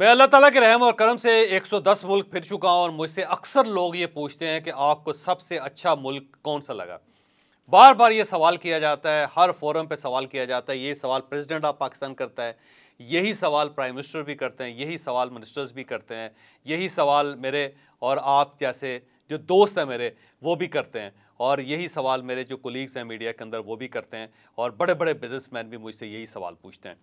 मैं अल्लाह ताला के रहम और करम से 110 मुल्क फिर चुका हूँ और मुझसे अक्सर लोग ये पूछते हैं कि आपको सबसे अच्छा मुल्क कौन सा लगा बार बार ये सवाल किया जाता है हर फोरम पे सवाल किया जाता है ये सवाल प्रेसिडेंट ऑफ पाकिस्तान करता है यही सवाल प्राइम मिनिस्टर भी करते हैं यही सवाल मिनिस्टर्स भी करते हैं यही सवाल मेरे और आप जैसे जो दोस्त हैं मेरे वो भी करते हैं और यही सवाल मेरे जो कोलीग्स हैं मीडिया के अंदर वो भी करते हैं और बड़े बड़े बिजनेसमैन भी मुझसे यही सवाल पूछते हैं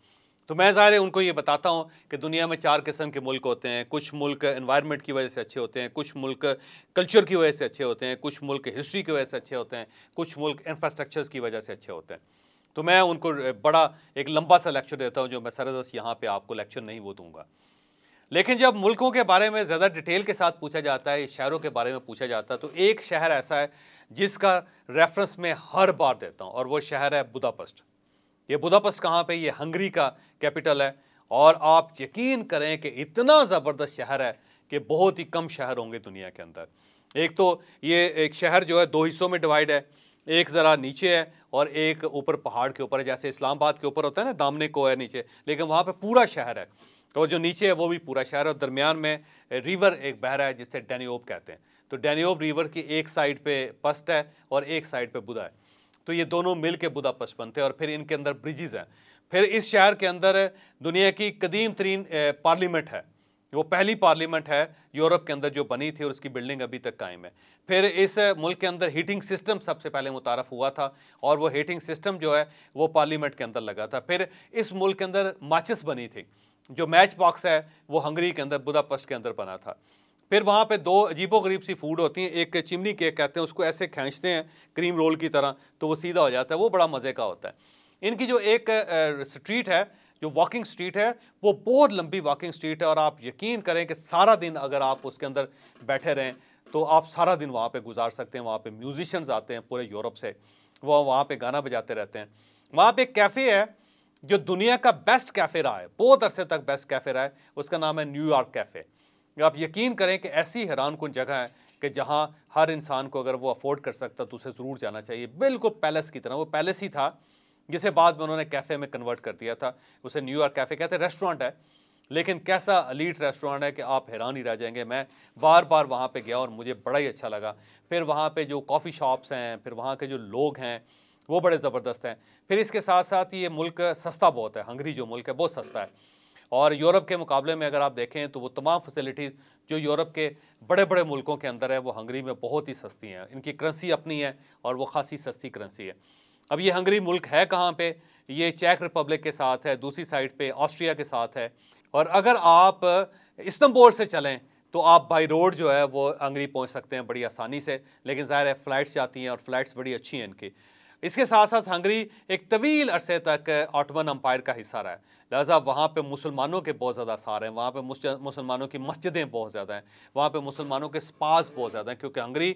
तो मैं ज़ाहिर उनको ये बताता हूँ कि दुनिया में चार किस्म के मुल्क होते हैं कुछ मुल्क इन्वायरमेंट की वजह से अच्छे होते हैं कुछ मुल्क कल्चर की वजह से अच्छे होते हैं कुछ मुल्क हिस्ट्री की वजह से अच्छे होते हैं कुछ मुल्क इंफ्रास्ट्रक्चर्स की वजह से अच्छे होते हैं तो मैं उनको बड़ा एक लंबा सा लेक्चर देता हूँ जो मैं सरदस यहाँ पर आपको लेक्चर नहीं वो दूँगा लेकिन जब मुल्कों के बारे में ज़्यादा डिटेल के साथ पूछा जाता है शहरों के बारे में पूछा जाता है तो एक शहर ऐसा है जिसका रेफरेंस मैं हर बार देता हूँ और वो शहर है बुदापस्ट ये बुधापस कहाँ पे ये हंगरी का कैपिटल है और आप यकीन करें कि इतना ज़बरदस्त शहर है कि बहुत ही कम शहर होंगे दुनिया के अंदर एक तो ये एक शहर जो है दो हिस्सों में डिवाइड है एक ज़रा नीचे है और एक ऊपर पहाड़ के ऊपर है जैसे इस्लामाबाद के ऊपर होता है ना दामने को है नीचे लेकिन वहाँ पर पूरा शहर है और जो नीचे है वो भी पूरा शहर और दरमियान में रिवर एक बह रहा है जिसे डेनियोब कहते हैं तो डेनियोब रिवर की एक साइड पे पस्ट है और एक साइड पे बुधा है तो ये दोनों मिल के बुदापस बनते हैं और फिर इनके अंदर ब्रिजेज हैं फिर इस शहर के अंदर दुनिया की कदीम तरीन पार्लियामेंट है वो पहली पार्लियामेंट है यूरोप के अंदर जो बनी थी और उसकी बिल्डिंग अभी तक कायम है फिर इस मुल्क के अंदर हीटिंग सिस्टम सबसे पहले मुतारफ़ हुआ था और वो हीटिंग सिस्टम जो है वो पार्लियामेंट के अंदर लगा था फिर इस मुल्क के अंदर माचिस बनी थी जो मैच बॉक्स है वो हंगरी के अंदर बुदापस्ट के अंदर बना था फिर वहाँ पे दो अजीबो गरीब सी फूड होती हैं एक चिमनी केक कहते हैं उसको ऐसे खींचते हैं क्रीम रोल की तरह तो वो सीधा हो जाता है वो बड़ा मज़े का होता है इनकी जो एक स्ट्रीट है जो वॉकिंग स्ट्रीट है वो बहुत लंबी वॉकिंग स्ट्रीट है और आप यकीन करें कि सारा दिन अगर आप उसके अंदर बैठे रहें तो आप सारा दिन वहाँ पर गुजार सकते हैं वहाँ पर म्यूजिशंस आते हैं पूरे यूरोप से वो वहाँ पर गाना बजाते रहते हैं वहाँ पर एक कैफ़े है जो दुनिया का बेस्ट कैफ़े रहा है बहुत अरसे तक बेस्ट कैफ़े रहा है उसका नाम है न्यूयॉर्क कैफ़े आप यकीन करें कि ऐसी हैरान कन जगह है कि जहाँ हर इंसान को अगर वो अफोर्ड कर सकता तो उसे ज़रूर जाना चाहिए बिल्कुल पैलेस की तरह वो पैलेस ही था जिसे बाद में उन्होंने कैफ़े में कन्वर्ट कर दिया था उसे न्यूयॉर्क कैफ़े कहते हैं रेस्टोरेंट है लेकिन कैसा अलीट रेस्टोरेंट है कि आप हैरान ही रह जाएंगे मैं बार बार वहाँ पे गया और मुझे बड़ा ही अच्छा लगा फिर वहाँ पे जो कॉफ़ी शॉप्स हैं फिर वहाँ के जो लोग हैं वो बड़े ज़बरदस्त हैं फिर इसके साथ साथ ये मुल्क सस्ता बहुत है हंगरी जो मुल्क है बहुत सस्ता है और यूरोप के मुकाबले में अगर आप देखें तो वो तमाम फैसिलिटीज़ जो यूरोप के बड़े बड़े मुल्कों के अंदर है वो हंगरी में बहुत ही सस्ती हैं इनकी करेंसी अपनी है और वो खासी सस्ती करेंसी है अब ये हंगरी मुल्क है कहाँ पर ये चेक रिपब्लिक के साथ है दूसरी साइड पर ऑस्ट्रिया के साथ है और अगर आप इस्तंबोल से चलें तो आप बाई रोड जो है वो हंगरी पहुंच सकते हैं बड़ी आसानी से लेकिन ज़ाहिर है फ़्लाइट्स जाती हैं और फ़्लाइट्स बड़ी अच्छी हैं इनकी इसके साथ साथ हंगरी एक तवील अरसे तक ऑटमन अम्पायर का हिस्सा रहा है लिहाजा वहाँ पे मुसलमानों के बहुत ज़्यादा सार हैं वहाँ पे मुसलमानों की मस्जिदें बहुत ज़्यादा हैं वहाँ पे मुसलमानों के स्पास बहुत ज़्यादा हैं क्योंकि हंगरी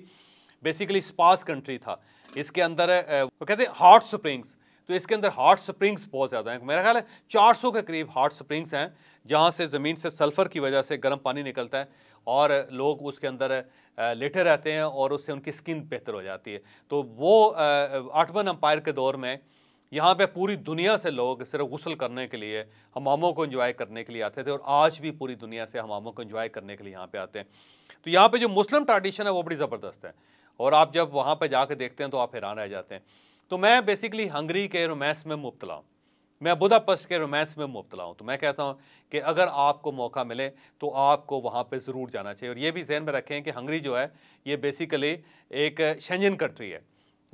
बेसिकली स्पास कंट्री था इसके अंदर वो कहते हैं हॉट स्प्रिंग्स तो इसके अंदर हॉट स्प्रिंग्स बहुत ज़्यादा हैं मेरा ख्याल है 400 के करीब हॉट स्प्रिंग्स हैं जहाँ से ज़मीन से सल्फ़र की वजह से गर्म पानी निकलता है और लोग उसके अंदर लेटे रहते हैं और उससे उनकी स्किन बेहतर हो जाती है तो वो आठवन अम्पायर के दौर में यहाँ पे पूरी दुनिया से लोग सिर्फ गसल करने के लिए हमामों को इन्जॉय करने के लिए आते थे और आज भी पूरी दुनिया से हमामों को इन्जॉय करने के लिए यहाँ पे आते हैं तो यहाँ पे जो मुस्लिम ट्रेडिशन है वो बड़ी ज़बरदस्त है और आप जब वहाँ पे जाके देखते हैं तो आप हैरान रह जाते हैं तो मैं बेसिकली हंगरी के रोमांस में मुबतला हूँ मैं बुधापस्ट के रोमांस में मुबतला हूँ तो मैं कहता हूँ कि अगर आपको मौका मिले तो आपको वहाँ पर ज़रूर जाना चाहिए और ये भी जहन में रखें कि हंगरी जो है ये बेसिकली एक शेंजन कंट्री है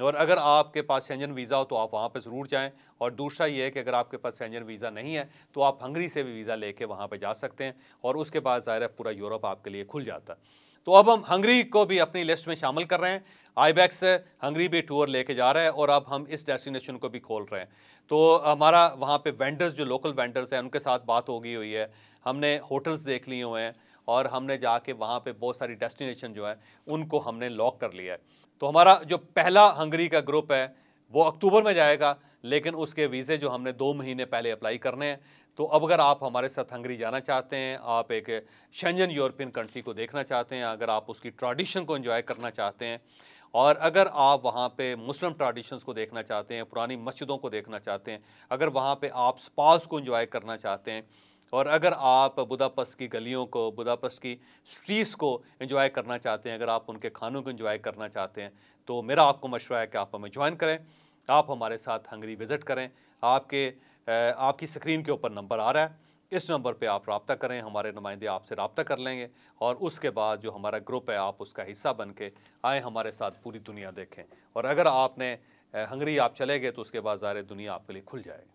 और अगर आपके पास सेंजन वीज़ा हो तो आप वहाँ पर ज़रूर जाएं और दूसरा ये है कि अगर आपके पास सेंजन वीज़ा नहीं है तो आप हंगरी से भी वीज़ा लेके वहाँ पर जा सकते हैं और उसके बाद ज़ाहिर पूरा यूरोप आपके लिए खुल जाता है तो अब हम हंगरी को भी अपनी लिस्ट में शामिल कर रहे हैं आईबैक्स हंगरी भी टूर लेके जा रहा है और अब हम इस डेस्टिनेशन को भी खोल रहे हैं तो हमारा वहाँ पे वेंडर्स जो लोकल वेंडर्स हैं उनके साथ बात होगी हुई है हमने होटल्स देख लिए हुए हैं और हमने जाके वहाँ पे बहुत सारी डेस्टिनेशन जो है उनको हमने लॉक कर लिया है तो हमारा जो पहला हंगरी का ग्रुप है वो अक्टूबर में जाएगा लेकिन उसके वीज़े जो हमने दो महीने पहले अप्लाई करने हैं तो अब अगर आप हमारे साथ हंगरी जाना चाहते हैं आप एक शंजन यूरोपियन कंट्री को देखना चाहते हैं अगर आप उसकी ट्रेडिशन को इन्जॉय करना चाहते हैं और अगर आप वहाँ पे मुस्लिम ट्रेडिशंस को देखना चाहते हैं पुरानी मस्जिदों को देखना चाहते हैं अगर वहाँ पे आप स्पास को एंजॉय करना चाहते हैं और अगर आप बुदापस की गलियों को बुदापस की स्ट्रीट्स को एंजॉय करना चाहते हैं अगर आप उनके खानों को एंजॉय करना चाहते हैं तो मेरा आपको मशवरा है कि आप हमें ज्वाइन करें आप हमारे साथ हंगरी विज़िट करें आपके आपकी स्क्रीन के ऊपर नंबर आ रहा है इस नंबर पे आप रबता करें हमारे नुमाइंदे आपसे रबता कर लेंगे और उसके बाद जो हमारा ग्रुप है आप उसका हिस्सा बन के आए हमारे साथ पूरी दुनिया देखें और अगर आपने हंगरी आप चले गए तो उसके बाद ज़ाहिर दुनिया आपके लिए खुल जाएगी